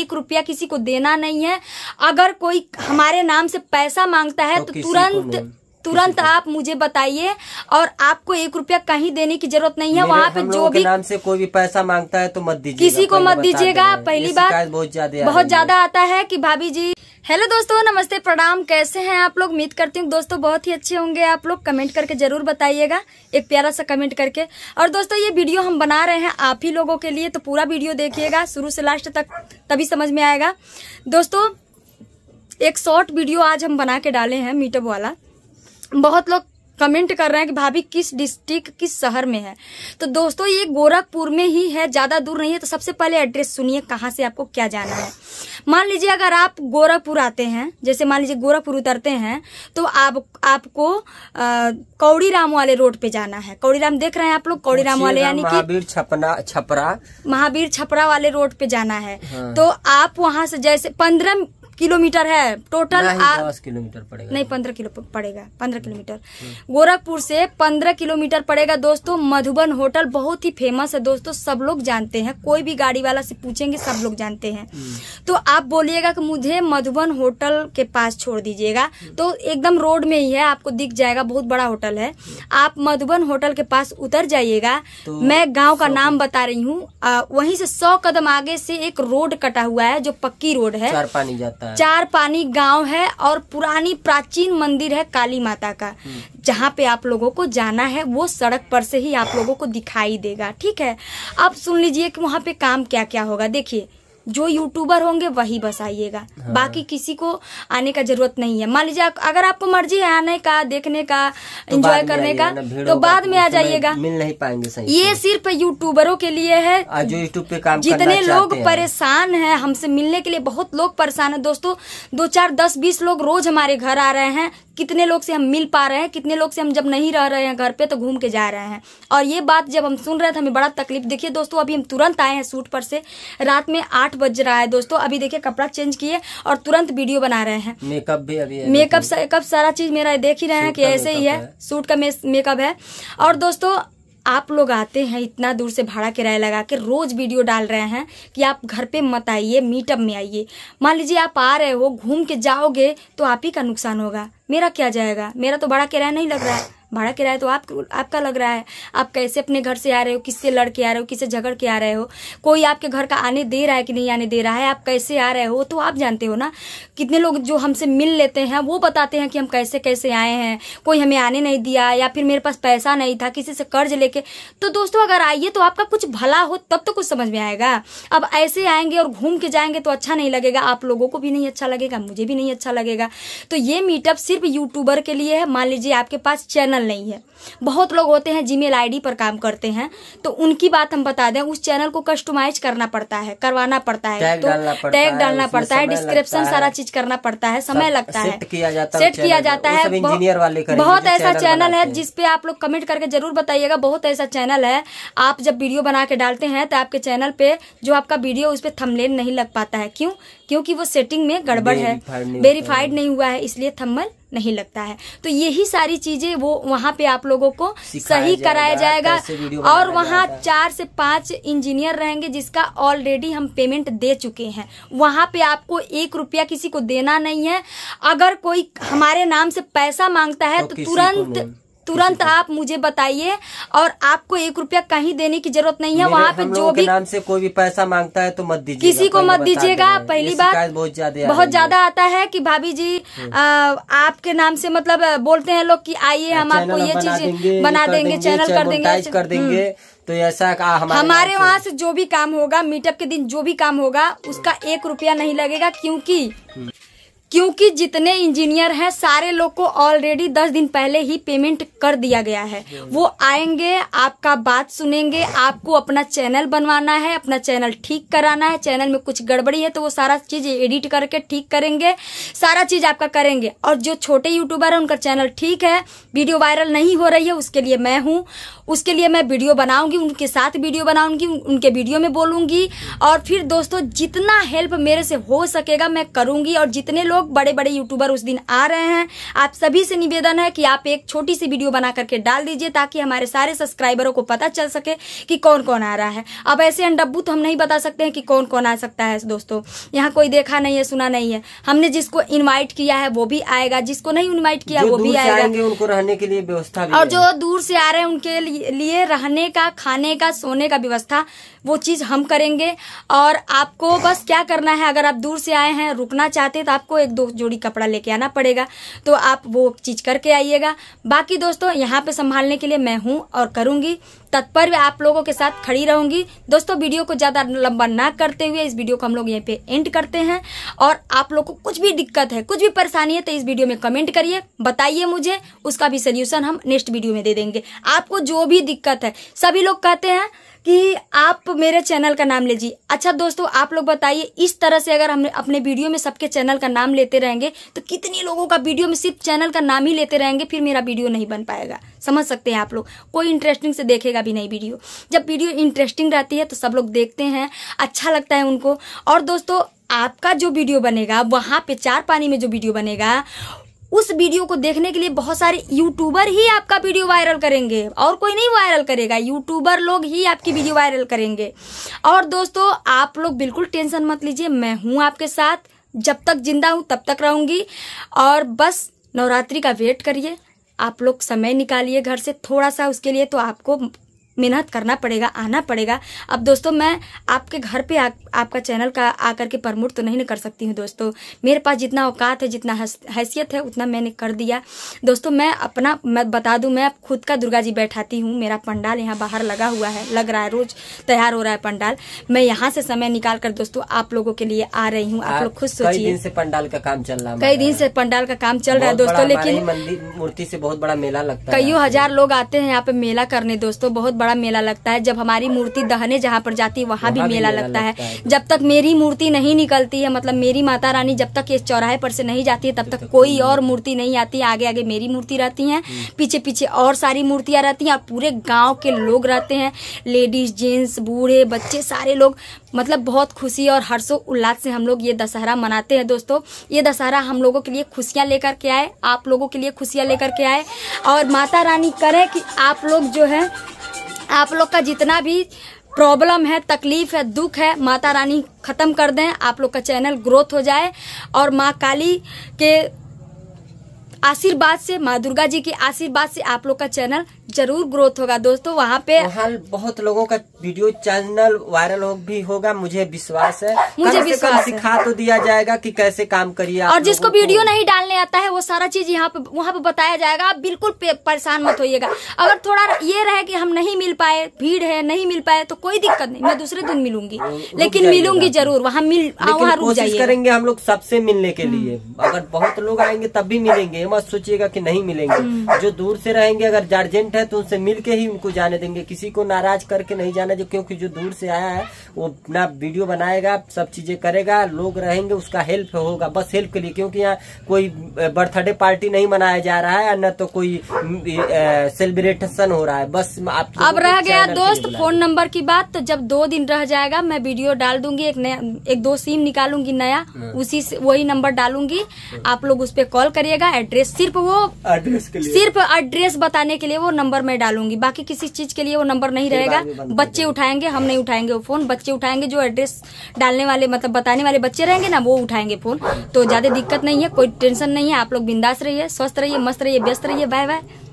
एक रुपया किसी को देना नहीं है अगर कोई हमारे नाम से पैसा मांगता है तो, तो तुरंत तुरंत आप मुझे बताइए और आपको एक रुपया कहीं देने की जरूरत नहीं है वहाँ पे जो भी नाम से कोई भी पैसा मांगता है तो मत दीजिए किसी को मत दीजिएगा पहली बात बहुत ज्यादा बहुत ज्यादा आता है कि भाभी जी हेलो दोस्तों नमस्ते प्रणाम कैसे हैं आप लोग उम्मीद करती हूँ दोस्तों बहुत ही अच्छे होंगे आप लोग कमेंट करके जरूर बताइएगा एक प्यारा सा कमेंट करके और दोस्तों ये वीडियो हम बना रहे हैं आप ही लोगों के लिए तो पूरा वीडियो देखिएगा शुरू से लास्ट तक तभी समझ में आएगा दोस्तों एक शॉर्ट वीडियो आज हम बना के डाले हैं मीटअप वाला बहुत लोग कमेंट कर रहे हैं कि भाभी किस डिस्ट्रिक्ट किस शहर में है तो दोस्तों ये गोरखपुर में ही है ज़्यादा दूर नहीं है तो सबसे पहले एड्रेस सुनिए कहाँ से आपको क्या जाना है मान लीजिए अगर आप गोरखपुर आते हैं जैसे मान लीजिए गोरखपुर उतरते हैं तो आप आपको कौड़ी राम वाले रोड पे जाना है कौड़ी राम देख रहे हैं आप लोग कौड़ी राम वाले यानी कि महावीर छपना छपरा महावीर छपरा वाले रोड पे जाना है हाँ। तो आप वहाँ से जैसे पंद्रह किलोमीटर है टोटल दस किलोमीटर पड़ेगा नहीं पंद्रह किलो पड़ेगा पंद्रह किलोमीटर गोरखपुर से पंद्रह किलोमीटर पड़ेगा दोस्तों मधुबन होटल बहुत ही फेमस है दोस्तों सब लोग जानते हैं कोई भी गाड़ी वाला से पूछेंगे सब लोग जानते हैं हम्म। तो आप बोलिएगा कि मुझे मधुबन होटल के पास छोड़ दीजिएगा तो एकदम रोड में ही है आपको दिख जाएगा बहुत बड़ा होटल है आप मधुबन होटल के पास उतर जाइएगा तो मैं गाँव का नाम बता रही हूँ वहीं से सौ कदम आगे से एक रोड कटा हुआ है जो पक्की रोड है चार पानी जाता चार पानी गांव है और पुरानी प्राचीन मंदिर है काली माता का हम्म। जहाँ पे आप लोगों को जाना है वो सड़क पर से ही आप लोगों को दिखाई देगा ठीक है अब सुन लीजिए कि वहाँ पे काम क्या क्या होगा देखिए जो यूट्यूबर होंगे वही बस आइएगा हाँ। बाकी किसी को आने का जरूरत नहीं है मान लीजिए अगर आपको मर्जी है आने का देखने का तो एंजॉय करने का तो बाद में आ जाइएगा मिल नहीं पाएंगे सही ये सिर्फ यूट्यूबरों के लिए है जो यूट्यूब पे काम जितने लोग परेशान है हमसे मिलने के लिए बहुत लोग परेशान है दोस्तों दो चार दस बीस लोग रोज हमारे घर आ रहे हैं कितने लोग से हम मिल पा रहे हैं कितने लोग से हम जब नहीं रह रहे हैं घर पे तो घूम के जा रहे हैं और ये बात जब हम सुन रहे थे तो हमें बड़ा तकलीफ देखिए दोस्तों अभी हम तुरंत आए हैं सूट पर से रात में आठ आठ बज रहा है दोस्तों अभी देखिए कपड़ा चेंज किए और तुरंत वीडियो बना रहे हैं मेकअप भी अभी मेकअप मेकअप सारा चीज मेरा देख ही रहे हैं कि ऐसे ही है सूट का मेकअप है और दोस्तों आप लोग आते हैं इतना दूर से भाड़ा किराया लगा के रोज वीडियो डाल रहे हैं कि आप घर पे मत आइए मीटअप में आइए मान लीजिए आप आ रहे हो घूम के जाओगे तो आप ही का नुकसान होगा मेरा क्या जाएगा मेरा तो बड़ा किराया नहीं लग रहा है भाड़ा किराया तो आप आपका लग रहा है आप कैसे अपने घर से आ रहे हो किससे लड़ के आ रहे हो किससे झगड़ के आ रहे हो कोई आपके घर का आने दे रहा है कि नहीं आने दे रहा है आप कैसे आ रहे हो तो आप जानते हो ना कितने लोग जो हमसे मिल लेते हैं वो बताते हैं कि हम कैसे कैसे आए हैं कोई हमें आने नहीं दिया या फिर मेरे पास पैसा नहीं था किसी से कर्ज लेके तो दोस्तों अगर आइए तो आपका कुछ भला हो तब तो कुछ समझ में आएगा अब ऐसे आएंगे और घूम के जाएंगे तो अच्छा नहीं लगेगा आप लोगों को भी नहीं अच्छा लगेगा मुझे भी नहीं अच्छा लगेगा तो ये मीटअप सिर्फ यूट्यूबर के लिए है मान लीजिए आपके पास चैनल पॉसिबल नहीं है बहुत लोग होते हैं जीमेल आईडी पर काम करते हैं तो उनकी बात हम बता दें उस चैनल को कस्टमाइज करना पड़ता है करवाना पड़ता है तो टैग डालना पड़ता है डिस्क्रिप्शन सारा चीज करना पड़ता है समय लगता है सेट किया जाता है, किया जाता है बहुत ऐसा चैनल है जिसपे आप लोग कमेंट करके जरूर बताइएगा बहुत ऐसा चैनल है आप जब वीडियो बना के डालते हैं तो आपके चैनल पे जो आपका वीडियो उस पर थमलेन नहीं लग पाता है क्यों क्योंकि वो सेटिंग में गड़बड़ है वेरीफाइड नहीं हुआ है इसलिए थम्बल नहीं लगता है तो यही सारी चीजें वो वहाँ पे आप लोगों को सही कराया जाएगा, जाएगा और वहाँ चार से पांच इंजीनियर रहेंगे जिसका ऑलरेडी हम पेमेंट दे चुके हैं वहाँ पे आपको एक रुपया किसी को देना नहीं है अगर कोई हमारे नाम से पैसा मांगता है तो, तो तुरंत तुरंत आप मुझे बताइए और आपको एक रुपया कहीं देने की जरूरत नहीं है वहाँ पे जो भी नाम से कोई भी पैसा मांगता है तो मत दीजिए किसी को मत दीजिएगा पहली बार बहुत ज्यादा बहुत ज्यादा आता है कि भाभी जी हम्म। आपके नाम से मतलब बोलते हैं लोग कि आइए हाँ, हम आपको ये चीज बना देंगे चैनल कर देंगे कर देंगे हम्म। तो ऐसा हमारे, हमारे वहाँ से जो भी काम होगा मीटअप के दिन जो भी काम होगा उसका एक रुपया नहीं लगेगा क्योंकि क्योंकि जितने इंजीनियर हैं सारे लोग को ऑलरेडी दस दिन पहले ही पेमेंट कर दिया गया है वो आएंगे आपका बात सुनेंगे आपको अपना चैनल बनवाना है अपना चैनल ठीक कराना है चैनल में कुछ गड़बड़ी है तो वो सारा चीज़ एडिट करके ठीक करेंगे सारा चीज़ आपका करेंगे और जो छोटे यूट्यूबर हैं उनका चैनल ठीक है वीडियो वायरल नहीं हो रही है उसके लिए मैं हूँ उसके लिए मैं वीडियो बनाऊंगी उनके साथ वीडियो बनाऊंगी उनके वीडियो में बोलूंगी और फिर दोस्तों जितना हेल्प मेरे से हो सकेगा मैं करूंगी और जितने लोग लोग बड़े बड़े यूट्यूबर उस दिन आ रहे हैं आप सभी से निवेदन है कि आप एक छोटी सी वीडियो बना करके डाल दीजिए ताकि हमारे सारे सब्सक्राइबरों को पता चल सके कि कौन कौन आ रहा है अब ऐसे अंडबूत तो हम नहीं बता सकते हैं कि कौन कौन आ सकता है दोस्तों यहाँ कोई देखा नहीं है सुना नहीं है हमने जिसको इन्वाइट किया है वो भी आएगा जिसको नहीं इन्वाइट किया वो भी आएगा उनको रहने के लिए व्यवस्था और जो दूर से आ रहे हैं उनके लिए रहने का खाने का सोने का व्यवस्था वो चीज हम करेंगे और आपको बस क्या करना है अगर आप दूर से आए हैं रुकना चाहते तो आपको एक दो जोड़ी कपड़ा लेके आना पड़ेगा तो आप वो चीज़ करके आइएगा बाकी दोस्तों यहाँ पे संभालने के लिए मैं हूँ और करूंगी तत्पर आप लोगों के साथ खड़ी रहूंगी दोस्तों वीडियो को ज़्यादा लंबा ना करते हुए इस वीडियो को हम लोग यहाँ पे एंड करते हैं और आप लोग को कुछ भी दिक्कत है कुछ भी परेशानी है तो इस वीडियो में कमेंट करिए बताइए मुझे उसका भी सोल्यूशन हम नेक्स्ट वीडियो में दे देंगे आपको जो भी दिक्कत है सभी लोग कहते हैं कि आप मेरे चैनल का नाम लीजिए अच्छा दोस्तों आप लोग बताइए इस तरह से अगर हम अपने वीडियो में सबके चैनल का नाम लेते रहेंगे तो कितने लोगों का वीडियो में सिर्फ चैनल का नाम ही लेते रहेंगे फिर मेरा वीडियो नहीं बन पाएगा समझ सकते हैं आप लोग कोई इंटरेस्टिंग से देखेगा भी नहीं वीडियो जब वीडियो इंटरेस्टिंग रहती है तो सब लोग देखते हैं अच्छा लगता है उनको और दोस्तों आपका जो वीडियो बनेगा वहाँ पे चार पानी में जो वीडियो बनेगा उस वीडियो को देखने के लिए बहुत सारे यूट्यूबर ही आपका वीडियो वायरल करेंगे और कोई नहीं वायरल करेगा यूट्यूबर लोग ही आपकी वीडियो वायरल करेंगे और दोस्तों आप लोग बिल्कुल टेंशन मत लीजिए मैं हूँ आपके साथ जब तक जिंदा हूँ तब तक रहूँगी और बस नवरात्रि का वेट करिए आप लोग समय निकालिए घर से थोड़ा सा उसके लिए तो आपको मेहनत करना पड़ेगा आना पड़ेगा अब दोस्तों मैं आपके घर पे आ, आपका चैनल का आकर के प्रमोट तो नहीं कर सकती हूँ दोस्तों मेरे पास जितना औकात है जितना हैसियत है उतना मैंने कर दिया दोस्तों मैं अपना मैं बता दूँ मैं खुद का दुर्गा जी बैठाती हूँ मेरा पंडाल यहाँ बाहर लगा हुआ है लग रहा है रोज तैयार हो रहा है पंडाल मैं यहाँ से समय निकाल कर दोस्तों आप लोगों के लिए आ रही हूँ आप लोग खुश सोचिए पंडाल का काम चल रहा है कई दिन से पंडाल का काम चल रहा है दोस्तों लेकिन मूर्ति से बहुत बड़ा मेला लगता है कईयों हजार लोग आते हैं यहाँ पे मेला करने दोस्तों बहुत बड़ा मेला लगता है जब हमारी मूर्ति दहने जहाँ पर जाती है वहाँ भी मेला लगता है जब तक मेरी मूर्ति नहीं निकलती है मतलब मेरी माता रानी जब तक इस चौराहे पर से नहीं जाती है तब तक कोई और मूर्ति नहीं आती है आगे आगे मेरी मूर्ति रहती है पीछे पीछे और सारी मूर्तियाँ रहती हैं और पूरे गाँव के लोग रहते हैं लेडीज जेंट्स बूढ़े बच्चे सारे लोग मतलब बहुत खुशी और हर्षो उल्लास से हम लोग ये दशहरा मनाते हैं दोस्तों ये दशहरा हम लोगों के लिए खुशियाँ लेकर के आए आप लोगों के लिए खुशियाँ लेकर के आए और माता रानी करें कि आप लोग जो है आप लोग का जितना भी प्रॉब्लम है तकलीफ है दुख है माता रानी खत्म कर दें आप लोग का चैनल ग्रोथ हो जाए और माँ काली के आशीर्वाद से माँ दुर्गा जी के आशीर्वाद से आप लोग का चैनल जरूर ग्रोथ होगा दोस्तों वहाँ पे वहाँ तो बहुत लोगों का वीडियो चैनल वायरल हो भी होगा मुझे विश्वास है मुझे विश्वास सिखा तो दिया जाएगा कि कैसे काम करिए और जिसको वीडियो नहीं डालने आता है वो सारा चीज यहाँ पे वहाँ पे बताया जाएगा आप बिल्कुल परेशान मत होइएगा अगर थोड़ा ये रहे कि हम नहीं मिल पाए भीड़ है नहीं मिल पाए तो कोई दिक्कत नहीं मैं दूसरे दिन मिलूंगी लेकिन मिलूंगी जरूर वहाँ मिल हाँ, वहाँ रुक जाइए करेंगे हम लोग सबसे मिलने के हम्म। लिए अगर बहुत लोग आएंगे तब भी मिलेंगे मत सोचिएगा की नहीं मिलेंगे हम्म। जो दूर से रहेंगे अगर गार्जियन स्टूडेंट है तो उनसे मिल के ही उनको जाने देंगे किसी को नाराज करके नहीं जाना जो क्योंकि जो दूर से आया है वो अपना वीडियो बनाएगा सब चीजें करेगा लोग रहेंगे उसका हेल्प होगा बस हेल्प के लिए क्योंकि यहाँ कोई बर्थडे पार्टी नहीं मनाया जा रहा है न तो कोई सेलिब्रेशन हो रहा है बस आप अब रह गया दोस्त फोन नंबर की बात तो जब दो दिन रह जाएगा मैं वीडियो डाल दूंगी एक नया एक दो सिम निकालूंगी नया हाँ। उसी वही नंबर डालूंगी आप लोग उस पर कॉल करिएगा एड्रेस सिर्फ वो एड्रेस सिर्फ एड्रेस बताने के लिए वो नंबर नंबर मैं डालूंगी बाकी किसी चीज के लिए वो नंबर नहीं रहेगा बच्चे उठाएंगे हम नहीं उठाएंगे वो फोन बच्चे उठाएंगे जो एड्रेस डालने वाले मतलब बताने वाले बच्चे रहेंगे ना वो उठाएंगे फोन तो ज्यादा दिक्कत नहीं है कोई टेंशन नहीं है आप लोग बिंदास रहिए स्वस्थ रहिए मस्त रहिए व्यस्त रहिए बाय बाय